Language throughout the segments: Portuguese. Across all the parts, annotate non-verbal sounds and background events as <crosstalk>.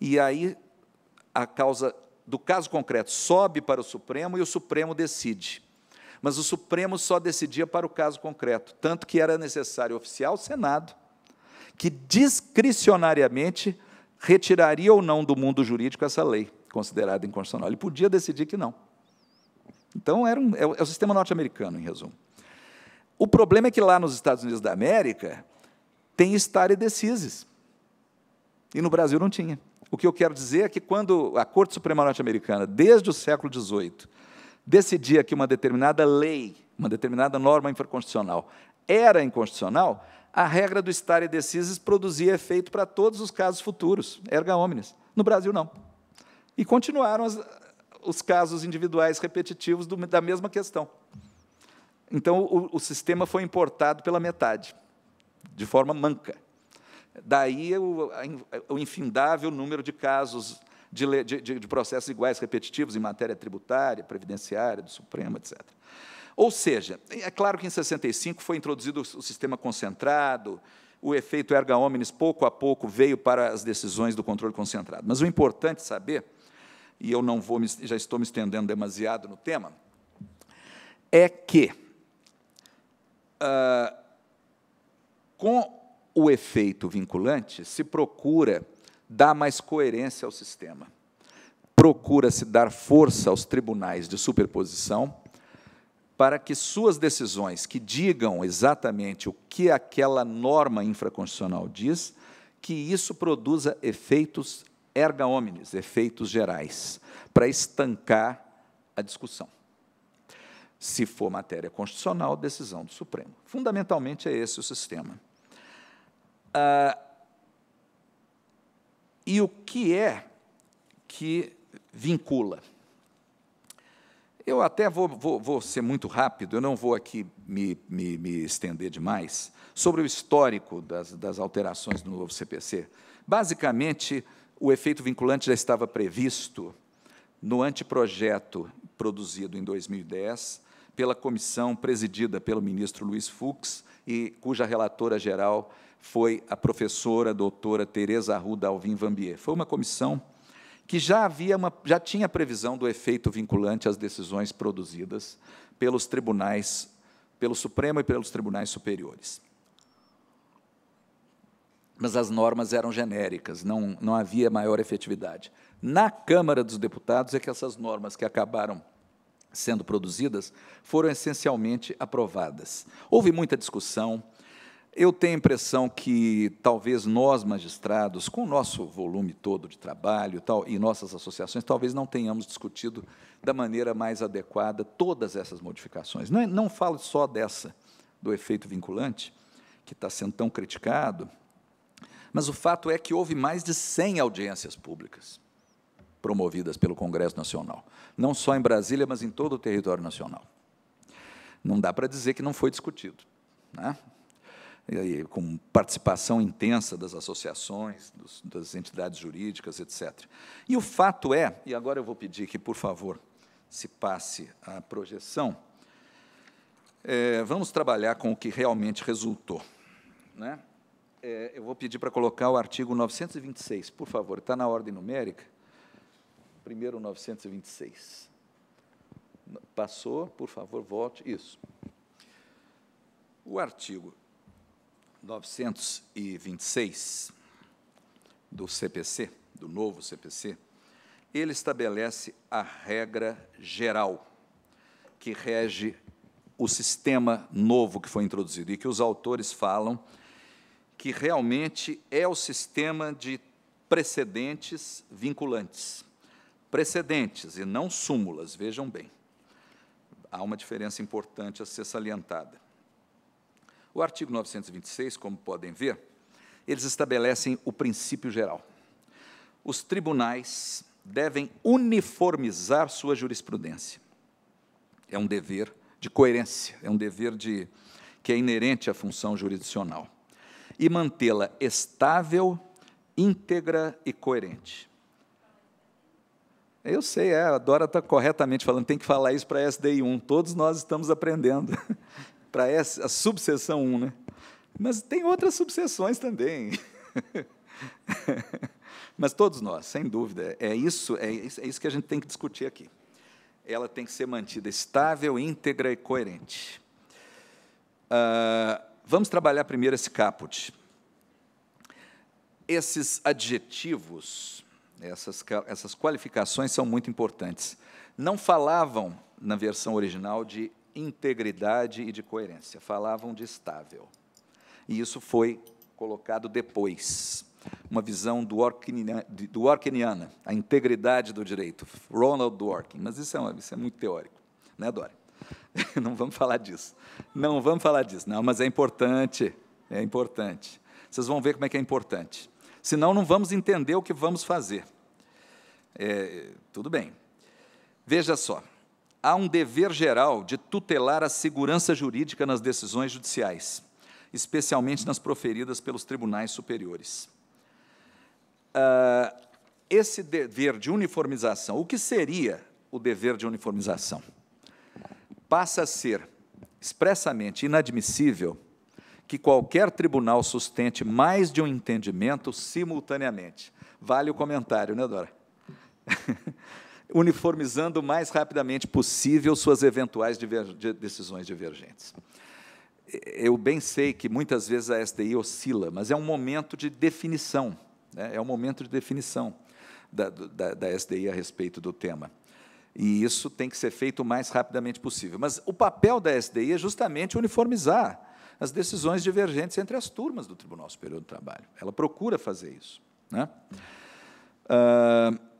E aí a causa do caso concreto sobe para o Supremo e o Supremo decide. Mas o Supremo só decidia para o caso concreto, tanto que era necessário oficiar o Senado, que discricionariamente retiraria ou não do mundo jurídico essa lei considerada inconstitucional. Ele podia decidir que não. Então, era um, é, o é sistema norte-americano, em resumo. O problema é que lá nos Estados Unidos da América tem estar e decisis. E no Brasil não tinha. O que eu quero dizer é que quando a Corte Suprema Norte-Americana, desde o século XVIII, decidia que uma determinada lei, uma determinada norma inconstitucional era inconstitucional, a regra do stare decisis produzia efeito para todos os casos futuros, erga omnes. No Brasil, não. E continuaram as, os casos individuais repetitivos do, da mesma questão. Então, o, o sistema foi importado pela metade, de forma manca. Daí o, o infindável número de casos de, de, de processos iguais repetitivos em matéria tributária, previdenciária, do Supremo, etc. Ou seja, é claro que em 65 foi introduzido o sistema concentrado, o efeito erga omnes pouco a pouco veio para as decisões do controle concentrado. Mas o importante saber, e eu não vou, já estou me estendendo demasiado no tema, é que uh, com o efeito vinculante, se procura dar mais coerência ao sistema. Procura-se dar força aos tribunais de superposição para que suas decisões, que digam exatamente o que aquela norma infraconstitucional diz, que isso produza efeitos erga omnes, efeitos gerais, para estancar a discussão. Se for matéria constitucional, decisão do Supremo. Fundamentalmente é esse o sistema. Ah, e o que é que vincula? Eu até vou, vou, vou, ser muito rápido, eu não vou aqui me, me, me estender demais, sobre o histórico das, das, alterações do novo CPC. Basicamente, o efeito vinculante já estava previsto no anteprojeto produzido em 2010 pela comissão presidida pelo ministro Luiz Fux e cuja relatora geral foi a professora a doutora Tereza Arruda Alvim Vambier. Foi uma comissão que já havia uma, já tinha previsão do efeito vinculante às decisões produzidas pelos tribunais, pelo Supremo e pelos tribunais superiores. Mas as normas eram genéricas, não, não havia maior efetividade. Na Câmara dos Deputados é que essas normas que acabaram sendo produzidas foram essencialmente aprovadas. Houve muita discussão, eu tenho a impressão que talvez nós, magistrados, com o nosso volume todo de trabalho tal, e nossas associações, talvez não tenhamos discutido da maneira mais adequada todas essas modificações. Não, é, não falo só dessa, do efeito vinculante, que está sendo tão criticado, mas o fato é que houve mais de 100 audiências públicas promovidas pelo Congresso Nacional, não só em Brasília, mas em todo o território nacional. Não dá para dizer que não foi discutido. Né? com participação intensa das associações, dos, das entidades jurídicas, etc. E o fato é, e agora eu vou pedir que, por favor, se passe a projeção, é, vamos trabalhar com o que realmente resultou. Né? É, eu vou pedir para colocar o artigo 926, por favor, está na ordem numérica? Primeiro 926. Passou, por favor, volte. Isso. O artigo 926 do CPC, do novo CPC, ele estabelece a regra geral que rege o sistema novo que foi introduzido e que os autores falam que realmente é o sistema de precedentes vinculantes. Precedentes e não súmulas, vejam bem. Há uma diferença importante a ser salientada. O artigo 926, como podem ver, eles estabelecem o princípio geral. Os tribunais devem uniformizar sua jurisprudência. É um dever de coerência, é um dever de que é inerente à função jurisdicional e mantê-la estável, íntegra e coerente. Eu sei, é, a Dora está corretamente falando, tem que falar isso para a SDI1, todos nós estamos aprendendo. <laughs> para essa subseção 1, né? Mas tem outras subseções também. <laughs> Mas todos nós, sem dúvida, é isso, é isso, é isso que a gente tem que discutir aqui. Ela tem que ser mantida estável, íntegra e coerente. Uh, vamos trabalhar primeiro esse caput. Esses adjetivos, essas, essas qualificações são muito importantes. Não falavam, na versão original, de integridade e de coerência. Falavam de estável. E isso foi colocado depois. Uma visão do Orkiniana, a integridade do direito, Ronald Dworkin. Mas isso é, uma, isso é muito teórico, né, Dori <laughs> Não vamos falar disso. Não vamos falar disso. Não, mas é importante. É importante. Vocês vão ver como é que é importante. Senão, não vamos entender o que vamos fazer. É, tudo bem. Veja só há um dever geral de tutelar a segurança jurídica nas decisões judiciais, especialmente nas proferidas pelos tribunais superiores. Ah, esse dever de uniformização, o que seria o dever de uniformização? Passa a ser expressamente inadmissível que qualquer tribunal sustente mais de um entendimento simultaneamente. Vale o comentário, né, Dora? <laughs> uniformizando o mais rapidamente possível suas eventuais diver decisões divergentes. Eu bem sei que muitas vezes a SDI oscila, mas é um momento de definição, né? é um momento de definição da, da, da SDI a respeito do tema. E isso tem que ser feito o mais rapidamente possível. Mas o papel da SDI é justamente uniformizar as decisões divergentes entre as turmas do Tribunal Superior do Trabalho. Ela procura fazer isso. Né? Uh,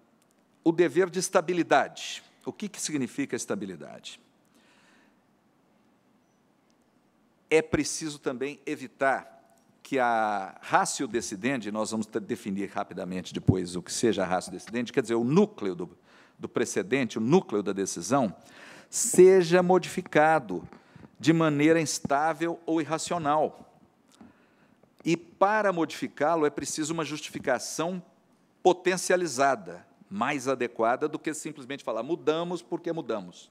o dever de estabilidade. O que, que significa estabilidade? É preciso também evitar que a ratio decidendi, nós vamos definir rapidamente depois o que seja a ratio decidendi, quer dizer, o núcleo do, do precedente, o núcleo da decisão, seja modificado de maneira instável ou irracional. E para modificá-lo é preciso uma justificação potencializada, mais adequada do que simplesmente falar mudamos porque mudamos.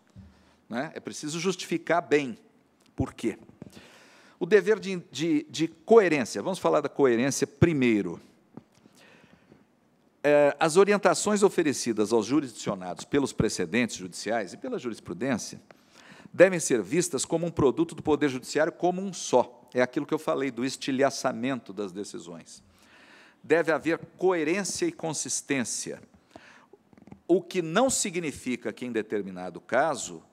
Né? É preciso justificar bem por quê. O dever de, de, de coerência. Vamos falar da coerência primeiro. É, as orientações oferecidas aos jurisdicionados pelos precedentes judiciais e pela jurisprudência devem ser vistas como um produto do Poder Judiciário como um só. É aquilo que eu falei, do estilhaçamento das decisões. Deve haver coerência e consistência o que não significa que, em determinado caso,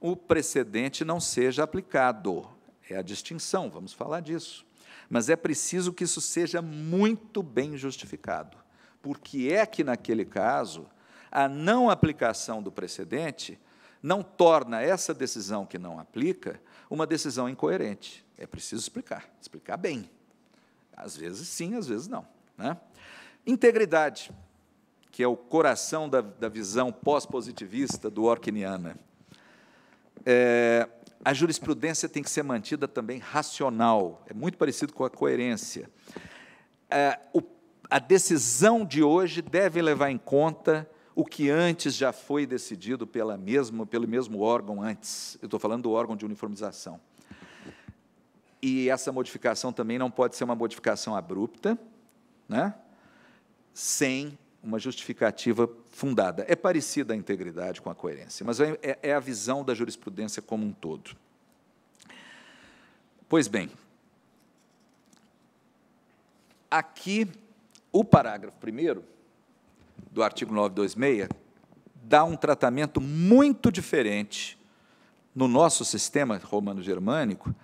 o precedente não seja aplicado. É a distinção, vamos falar disso. Mas é preciso que isso seja muito bem justificado, porque é que, naquele caso, a não aplicação do precedente não torna essa decisão que não aplica uma decisão incoerente. É preciso explicar, explicar bem. Às vezes sim, às vezes não. Né? Integridade que é o coração da, da visão pós-positivista do Orkiniana. É, a jurisprudência tem que ser mantida também racional, é muito parecido com a coerência. É, o, a decisão de hoje deve levar em conta o que antes já foi decidido pela mesma, pelo mesmo órgão antes. Eu estou falando do órgão de uniformização. E essa modificação também não pode ser uma modificação abrupta, né? sem uma justificativa fundada. É parecida a integridade com a coerência, mas é, é, é a visão da jurisprudência como um todo. Pois bem, aqui o parágrafo 1 do artigo 926 dá um tratamento muito diferente no nosso sistema romano-germânico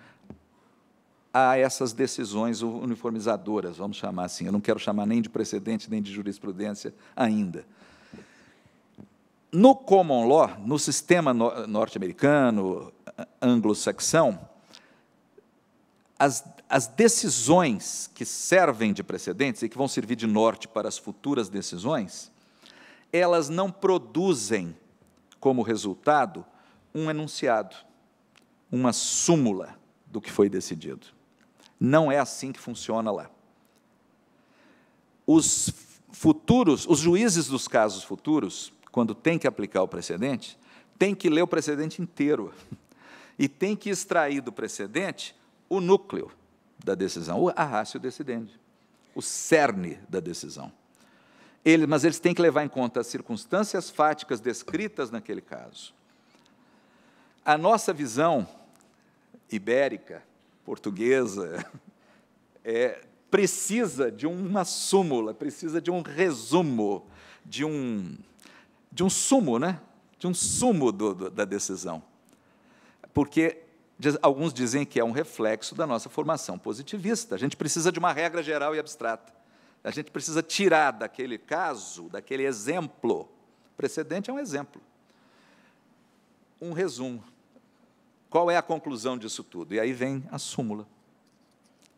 a essas decisões uniformizadoras, vamos chamar assim. Eu não quero chamar nem de precedente nem de jurisprudência ainda. No common law, no sistema no norte-americano, anglo-saxão, as, as decisões que servem de precedentes e que vão servir de norte para as futuras decisões, elas não produzem como resultado um enunciado, uma súmula do que foi decidido. Não é assim que funciona lá. Os futuros, os juízes dos casos futuros, quando tem que aplicar o precedente, tem que ler o precedente inteiro e tem que extrair do precedente o núcleo da decisão, a ratio decidente, o cerne da decisão. Ele, mas eles têm que levar em conta as circunstâncias fáticas descritas naquele caso. A nossa visão ibérica portuguesa, é, precisa de uma súmula, precisa de um resumo, de um, de um sumo, né? de um sumo do, do, da decisão. Porque diz, alguns dizem que é um reflexo da nossa formação positivista. A gente precisa de uma regra geral e abstrata. A gente precisa tirar daquele caso, daquele exemplo. O precedente é um exemplo. Um resumo. Qual é a conclusão disso tudo? E aí vem a súmula.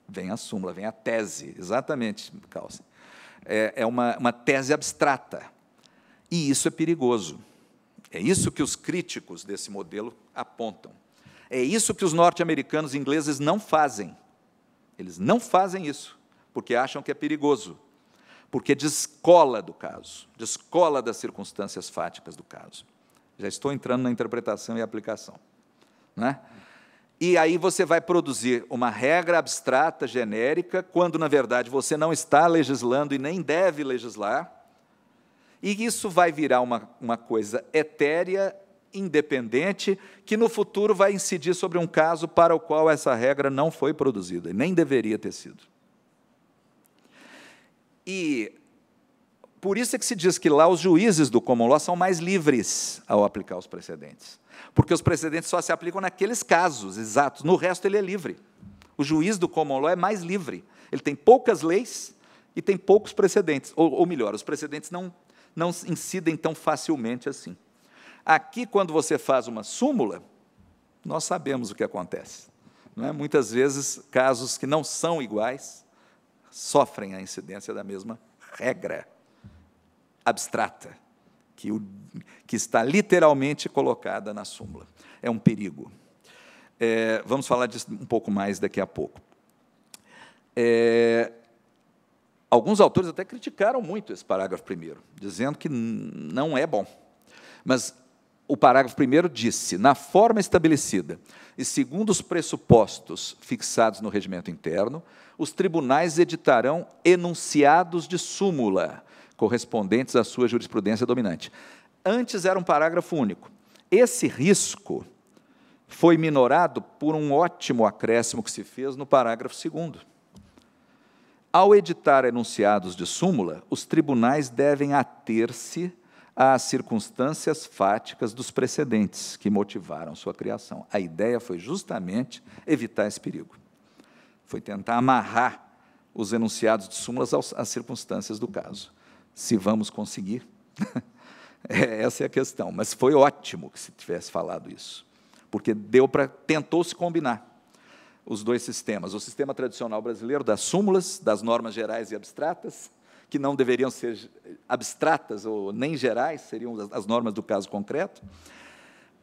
Vem a súmula, vem a tese, exatamente, Carlsen. É, é uma, uma tese abstrata. E isso é perigoso. É isso que os críticos desse modelo apontam. É isso que os norte-americanos e ingleses não fazem. Eles não fazem isso, porque acham que é perigoso, porque descola do caso, descola das circunstâncias fáticas do caso. Já estou entrando na interpretação e aplicação. Né? E aí você vai produzir uma regra abstrata, genérica, quando na verdade você não está legislando e nem deve legislar, e isso vai virar uma, uma coisa etérea, independente, que no futuro vai incidir sobre um caso para o qual essa regra não foi produzida, e nem deveria ter sido. E por isso é que se diz que lá os juízes do common law são mais livres ao aplicar os precedentes. Porque os precedentes só se aplicam naqueles casos exatos, no resto ele é livre. O juiz do common law é mais livre. Ele tem poucas leis e tem poucos precedentes. Ou, ou melhor, os precedentes não, não incidem tão facilmente assim. Aqui, quando você faz uma súmula, nós sabemos o que acontece. Não é? Muitas vezes, casos que não são iguais sofrem a incidência da mesma regra abstrata, que, o, que está literalmente colocada na súmula. É um perigo. É, vamos falar disso um pouco mais daqui a pouco. É, alguns autores até criticaram muito esse parágrafo primeiro, dizendo que não é bom. Mas o parágrafo primeiro disse: na forma estabelecida e segundo os pressupostos fixados no regimento interno, os tribunais editarão enunciados de súmula correspondentes à sua jurisprudência dominante. Antes era um parágrafo único. Esse risco foi minorado por um ótimo acréscimo que se fez no parágrafo segundo. Ao editar enunciados de súmula, os tribunais devem ater-se às circunstâncias fáticas dos precedentes que motivaram sua criação. A ideia foi justamente evitar esse perigo. Foi tentar amarrar os enunciados de súmulas às circunstâncias do caso se vamos conseguir. <laughs> É, essa é a questão. Mas foi ótimo que se tivesse falado isso, porque deu para tentou se combinar os dois sistemas, o sistema tradicional brasileiro das súmulas, das normas gerais e abstratas, que não deveriam ser abstratas ou nem gerais, seriam as normas do caso concreto,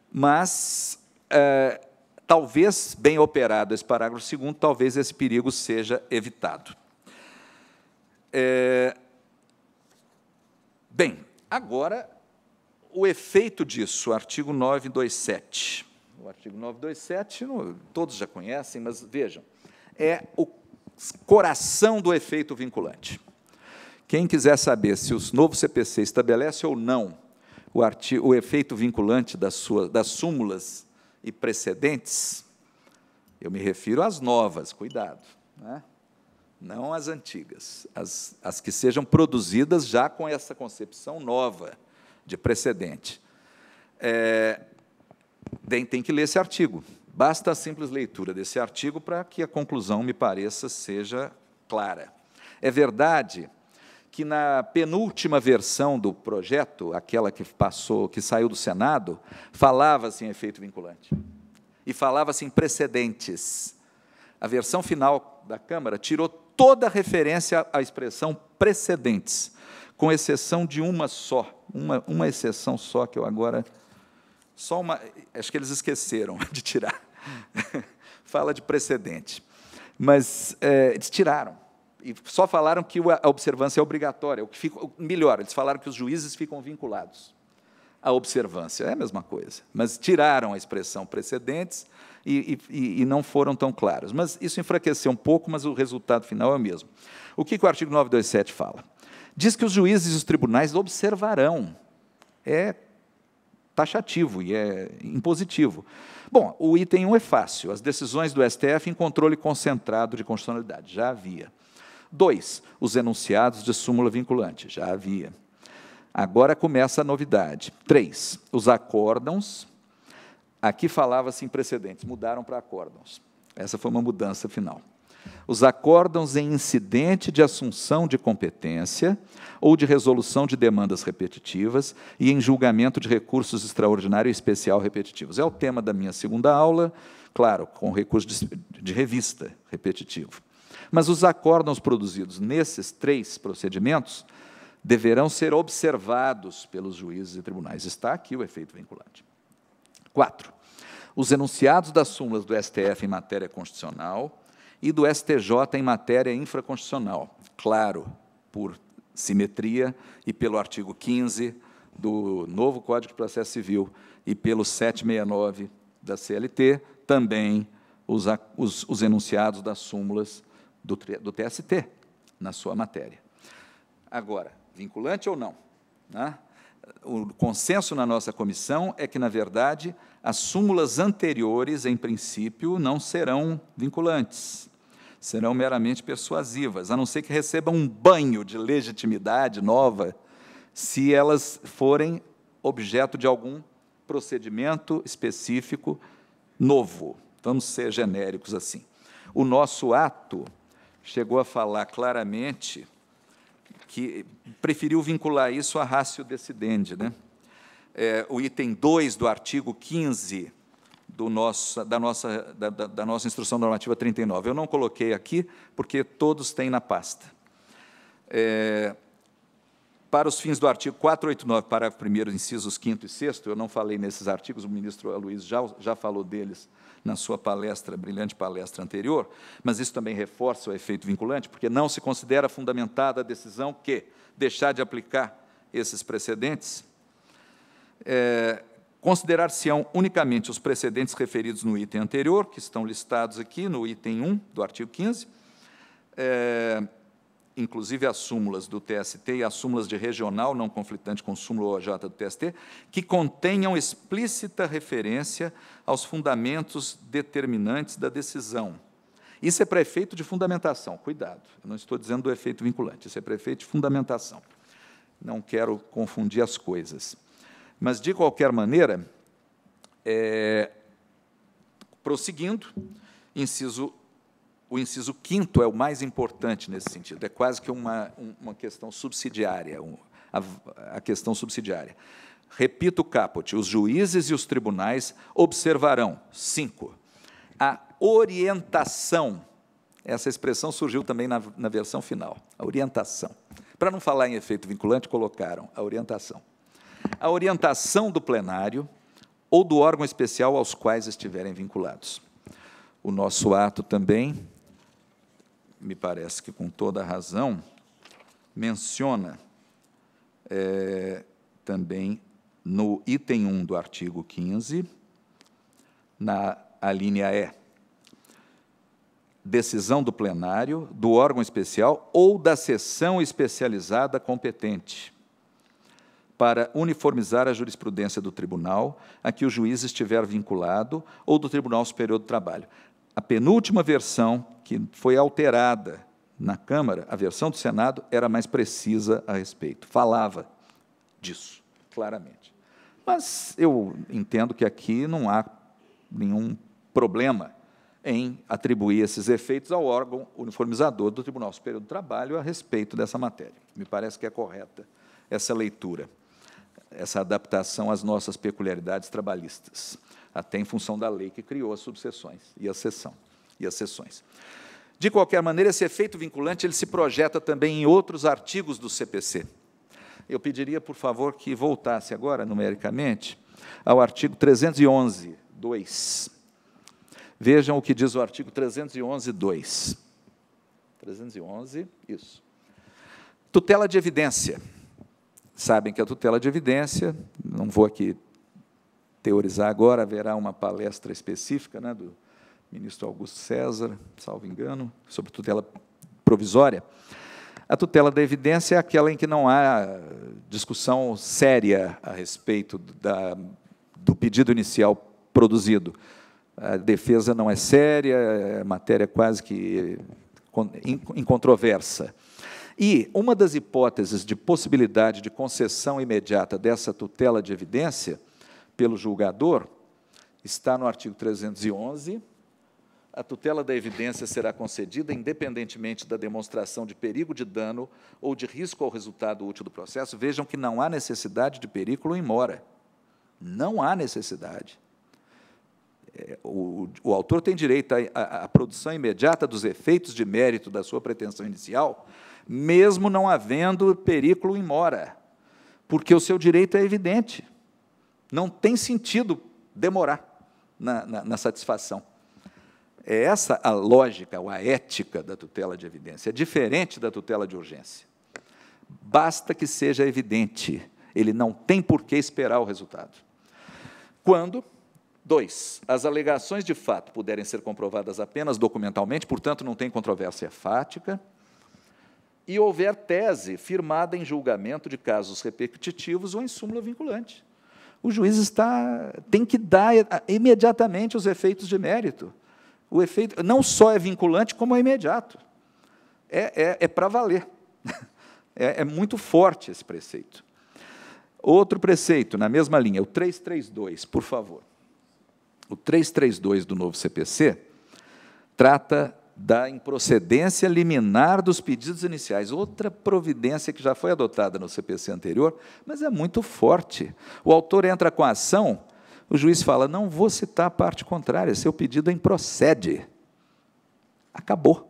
mas é, talvez, bem operado esse parágrafo segundo, talvez esse perigo seja evitado. É, Bem, agora o efeito disso, artigo 927. O artigo 927, todos já conhecem, mas vejam, é o coração do efeito vinculante. Quem quiser saber se o novo CPC estabelece ou não o, artigo, o efeito vinculante das, suas, das súmulas e precedentes, eu me refiro às novas, cuidado. Né? não as antigas, as, as que sejam produzidas já com essa concepção nova de precedente. É, tem, tem que ler esse artigo. Basta a simples leitura desse artigo para que a conclusão, me pareça, seja clara. É verdade que na penúltima versão do projeto, aquela que passou, que saiu do Senado, falava-se em efeito vinculante e falava-se em precedentes. A versão final da Câmara tirou toda referência à expressão precedentes, com exceção de uma só, uma, uma exceção só que eu agora. Só uma. Acho que eles esqueceram <laughs> de tirar. <laughs> Fala de precedente. Mas é, eles tiraram. E só falaram que a observância é obrigatória. O que fica, melhor, eles falaram que os juízes ficam vinculados à observância. É a mesma coisa. Mas tiraram a expressão precedentes e, e, e, não foram tão claros. Mas isso enfraqueceu um pouco, mas o resultado final é o mesmo. O que, que o artigo 927 fala? Diz que os juízes e os tribunais observarão. É taxativo e é impositivo. Bom, o item 1 é fácil. As decisões do STF em controle concentrado de constitucionalidade. Já havia. Dois, os enunciados de súmula vinculante. Já havia. Agora começa a novidade. Três, os acórdãos Aqui falava-se em precedentes, mudaram para acórdãos. Essa foi uma mudança final. Os acórdãos em incidente de assunção de competência ou de resolução de demandas repetitivas e em julgamento de recursos extraordinário e especial repetitivos. É o tema da minha segunda aula, claro, com recurso de, de revista repetitivo. Mas os acórdãos produzidos nesses três procedimentos deverão ser observados pelos juízes e tribunais. Está aqui o efeito vinculante. Quatro, os enunciados das súmulas do STF em matéria constitucional e do STJ em matéria infraconstitucional. Claro, por simetria e pelo artigo 15 do novo Código de Processo Civil e pelo 769 da CLT, também os, os, os enunciados das súmulas do, do, TST na sua matéria. Agora, vinculante ou não? Né? o consenso na nossa comissão é que, na verdade, as súmulas anteriores, em princípio, não serão vinculantes, serão meramente persuasivas, a não ser que recebam um banho de legitimidade nova, se elas forem objeto de algum procedimento específico novo. Vamos então, ser genéricos assim. O nosso ato chegou a falar claramente que preferiu vincular isso à ratio decidendi. Né? É, o item 2 do artigo 15 do nosso, da, nossa, da, da, da nossa instrução normativa 39. Eu não coloquei aqui, porque todos têm na pasta. É, para os fins do artigo 489, parágrafo 1, incisos 5 e 6, eu não falei nesses artigos, o ministro Luiz já, já falou deles na sua palestra, brilhante palestra anterior, mas isso também reforça o efeito vinculante, porque não se considera fundamentada a decisão que deixar de aplicar esses precedentes, é, considerar-se-ão unicamente os precedentes referidos no item anterior, que estão listados aqui no item 1 do artigo 15, é, inclusive as súmulas do TST e as súmulas de regional não conflitante com súmula OJ do TST, que contenham explícita referência aos fundamentos determinantes da decisão. Isso é para efeito de fundamentação, cuidado, eu não estou dizendo do efeito vinculante, isso é para efeito de fundamentação. Não quero confundir as coisas. Mas, de qualquer maneira, é, prosseguindo, inciso o inciso quinto é o mais importante nesse sentido, é quase que uma, uma questão subsidiária, a, a questão subsidiária. Repito o caput, os juízes e os tribunais observarão, cinco, a orientação, essa expressão surgiu também na, na versão final, a orientação. Para não falar em efeito vinculante, colocaram a orientação. A orientação do plenário ou do órgão especial aos quais estiverem vinculados. O nosso ato também me parece que com toda a razão, menciona é, também no item 1 do artigo 15, na alínea E. Decisão do plenário, do órgão especial ou da sessão especializada competente para uniformizar a jurisprudência do tribunal a que o juiz estiver vinculado ou do Tribunal Superior do Trabalho. A penúltima versão, que foi alterada na Câmara, a versão do Senado era mais precisa a respeito, falava disso, claramente. Mas eu entendo que aqui não há nenhum problema em atribuir esses efeitos ao órgão uniformizador do Tribunal Superior do Trabalho a respeito dessa matéria. Me parece que é correta essa leitura, essa adaptação às nossas peculiaridades trabalhistas até em função da lei que criou as subseções e a seção e as sessões. De qualquer maneira, esse efeito vinculante ele se projeta também em outros artigos do CPC. Eu pediria, por favor, que voltasse agora, numericamente, ao artigo 311, 2. Vejam o que diz o artigo 311, 2. 311, isso. Tutela de evidência. Sabem que a tutela de evidência, não vou aqui teorizar agora, haverá uma palestra específica né, do ministro Augusto César, salvo engano, sobre tutela provisória. A tutela da evidência é aquela em que não há discussão séria a respeito da, do pedido inicial produzido. A defesa não é séria, é matéria quase que incontroversa. E uma das hipóteses de possibilidade de concessão imediata dessa tutela de evidência pelo julgador está no artigo 311. A tutela da evidência será concedida independentemente da demonstração de perigo de dano ou de risco ao resultado útil do processo. Vejam que não há necessidade de perículo em mora. Não há necessidade. É, o, o, autor tem direito à, à produção imediata dos efeitos de mérito da sua pretensão inicial, mesmo não havendo perículo em mora, porque o seu direito é evidente. Não tem sentido demorar na, na, na satisfação. É essa a lógica ou a ética da tutela de evidência. É diferente da tutela de urgência. Basta que seja evidente. Ele não tem por que esperar o resultado. Quando, dois, as alegações de fato puderem ser comprovadas apenas documentalmente, portanto, não tem controvérsia fática, e houver tese firmada em julgamento de casos repetitivos ou em súmula vinculante o juiz está, tem que dar eh, imediatamente os efeitos de mérito. O efeito não só é vinculante, como é imediato. É, é, é para valer. <laughs> É, é, muito forte esse preceito. Outro preceito, na mesma linha, o 332, por favor. O 332 do novo CPC trata da improcedência liminar dos pedidos iniciais. Outra providência que já foi adotada no CPC anterior, mas é muito forte. O autor entra com a ação, o juiz fala: não vou citar a parte contrária, seu pedido é improcede. Acabou.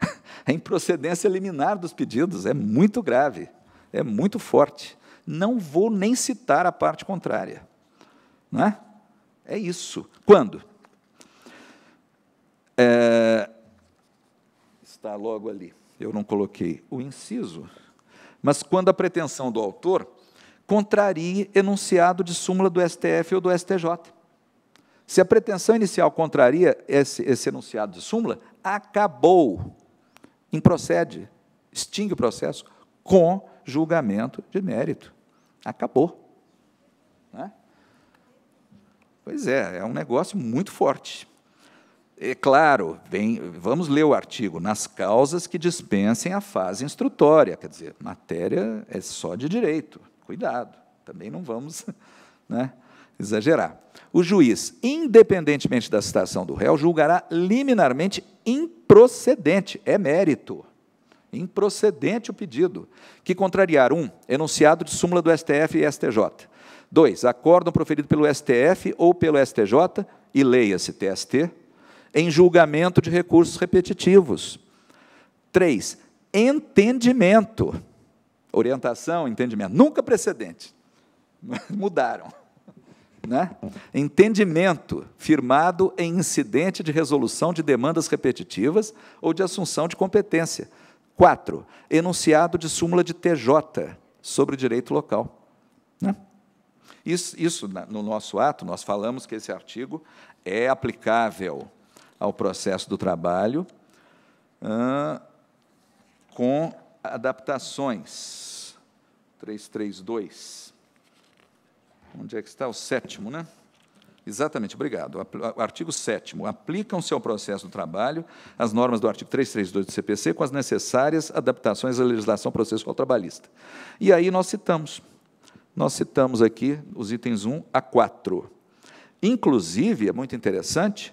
<laughs> A improcedência liminar dos pedidos é muito grave, é muito forte. Não vou nem citar a parte contrária. Não é? É isso. Quando? É, está logo ali, eu não coloquei o inciso, mas quando a pretensão do autor contrarie enunciado de súmula do STF ou do STJ. Se a pretensão inicial contraria esse, esse enunciado de súmula, acabou, improcede, extingue o processo com julgamento de mérito. Acabou. Né? Pois é, é um negócio muito forte. É claro, vem, vamos ler o artigo, nas causas que dispensem a fase instrutória, quer dizer, matéria é só de direito, cuidado, também não vamos <laughs> né, exagerar. O juiz, independentemente da citação do réu, julgará liminarmente improcedente, é mérito, improcedente o pedido, que contrariar um enunciado de súmula do STF e STJ. Dois, acórdão proferido pelo STF ou pelo STJ, e leia-se TST, em julgamento de recursos repetitivos. Três, entendimento. Orientação, entendimento, nunca precedente. <laughs> Mudaram. Né? Entendimento firmado em incidente de resolução de demandas repetitivas ou de assunção de competência. Quatro, enunciado de súmula de TJ sobre direito local. Né? Isso, isso, no nosso ato, nós falamos que esse artigo é aplicável ao processo do trabalho, com adaptações. 332. Onde é que está o sétimo, né? Exatamente, obrigado. O artigo 7 aplicam-se ao processo do trabalho as normas do artigo 332 do CPC com as necessárias adaptações à legislação processual trabalhista. E aí nós citamos, nós citamos aqui os itens 1 a 4. Inclusive, é muito interessante,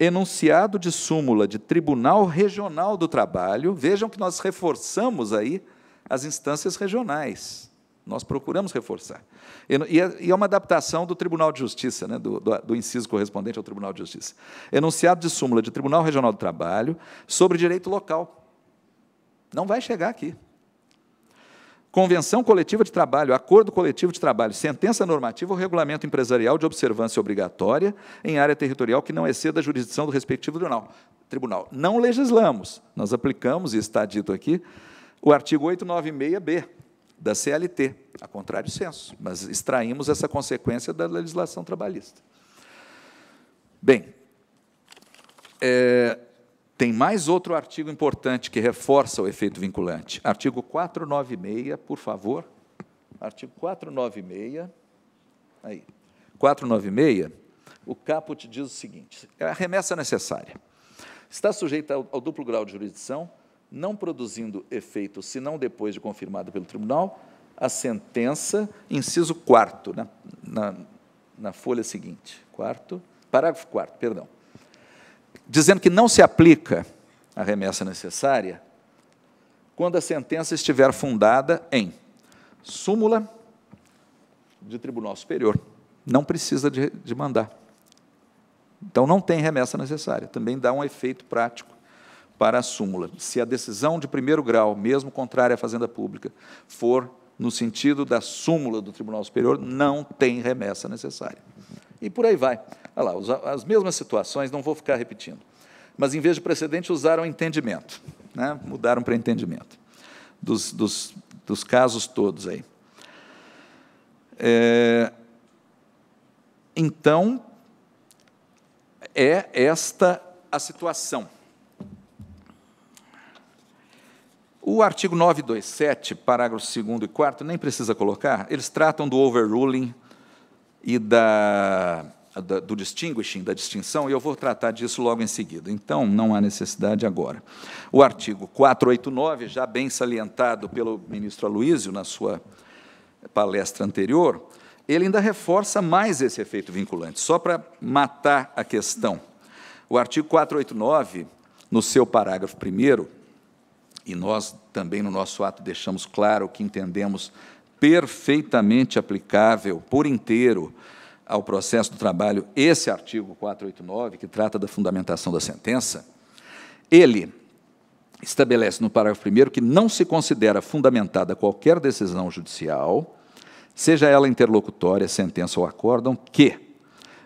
enunciado de súmula de Tribunal Regional do Trabalho, vejam que nós reforçamos aí as instâncias regionais. Nós procuramos reforçar. É, e é uma adaptação do Tribunal de Justiça, né, do, do, do, inciso correspondente ao Tribunal de Justiça. Enunciado de súmula de Tribunal Regional do Trabalho sobre direito local. Não vai chegar aqui. Convenção coletiva de trabalho, acordo coletivo de trabalho, sentença normativa ou regulamento empresarial de observância obrigatória em área territorial que não exceda a jurisdição do respectivo tribunal. Tribunal. Não legislamos, nós aplicamos, e está dito aqui, o artigo 896B da CLT, a contrário senso, mas extraímos essa consequência da legislação trabalhista. Bem, é, tem mais outro artigo importante que reforça o efeito vinculante. Artigo 496, por favor. Artigo 496. Aí. 496, o caput diz o seguinte: é a remessa necessária. Está sujeita ao, ao duplo grau de jurisdição, não produzindo efeito, senão depois de confirmada pelo tribunal, a sentença, inciso 4, na, na, na folha seguinte. Quarto, parágrafo 4, perdão dizendo que não se aplica a remessa necessária quando a sentença estiver fundada em súmula de tribunal superior. Não precisa de, de mandar. Então não tem remessa necessária. Também dá um efeito prático para a súmula. Se a decisão de primeiro grau, mesmo contrária à fazenda pública, for no sentido da súmula do Tribunal Superior, não tem remessa necessária. E por aí vai. Olha lá, as mesmas situações, não vou ficar repetindo. Mas, em vez de precedente, usaram entendimento. Né? Mudaram para entendimento. Dos, dos, dos casos todos aí. É, então, é esta a situação. O artigo 927, parágrafo 2 e 4, nem precisa colocar, eles tratam do overruling e da da, do distinguishing, da distinção, e eu vou tratar disso logo em seguida. Então, não há necessidade agora. O artigo 489, já bem salientado pelo ministro Aloysio na sua palestra anterior, ele ainda reforça mais esse efeito vinculante, só para matar a questão. O artigo 489, no seu parágrafo primeiro, e nós também no nosso ato deixamos claro que entendemos perfeitamente aplicável por inteiro ao processo do trabalho esse artigo 489, que trata da fundamentação da sentença, ele estabelece no parágrafo 1 que não se considera fundamentada qualquer decisão judicial, seja ela interlocutória, sentença ou acórdão, que.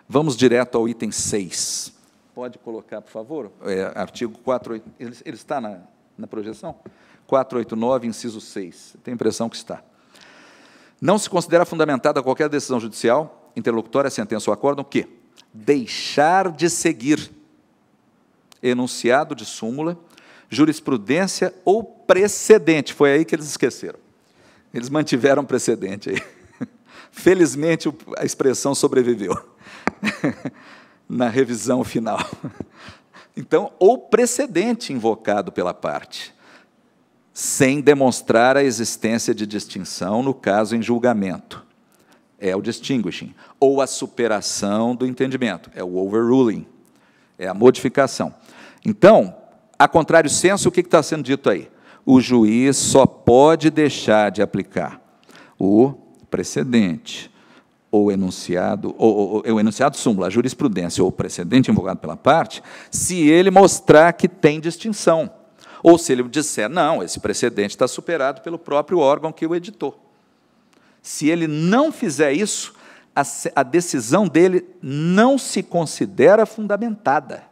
Vamos direto ao item 6. Pode colocar, por favor, é, artigo 489. Ele, ele está na, na projeção? 489, inciso 6. Tenho a impressão que está. Não se considera fundamentada qualquer decisão judicial, interlocutória, sentença ou acórdão, que deixar de seguir enunciado de súmula, jurisprudência ou precedente. Foi aí que eles esqueceram. Eles mantiveram precedente aí. <laughs> Felizmente a expressão sobreviveu <laughs> na revisão final. <laughs> Então, ou precedente invocado pela parte, sem demonstrar a existência de distinção, no caso em julgamento é o distinguishing, ou a superação do entendimento, é o overruling, é a modificação. Então, a contrário senso, o que está sendo dito aí? O juiz só pode deixar de aplicar o precedente ou enunciado, ou, ou, ou enunciado súmula, a jurisprudência ou precedente invocado pela parte, se ele mostrar que tem distinção, ou se ele disser, não, esse precedente está superado pelo próprio órgão que o editou. Se ele não fizer isso, a, decisão dele não se considera fundamentada.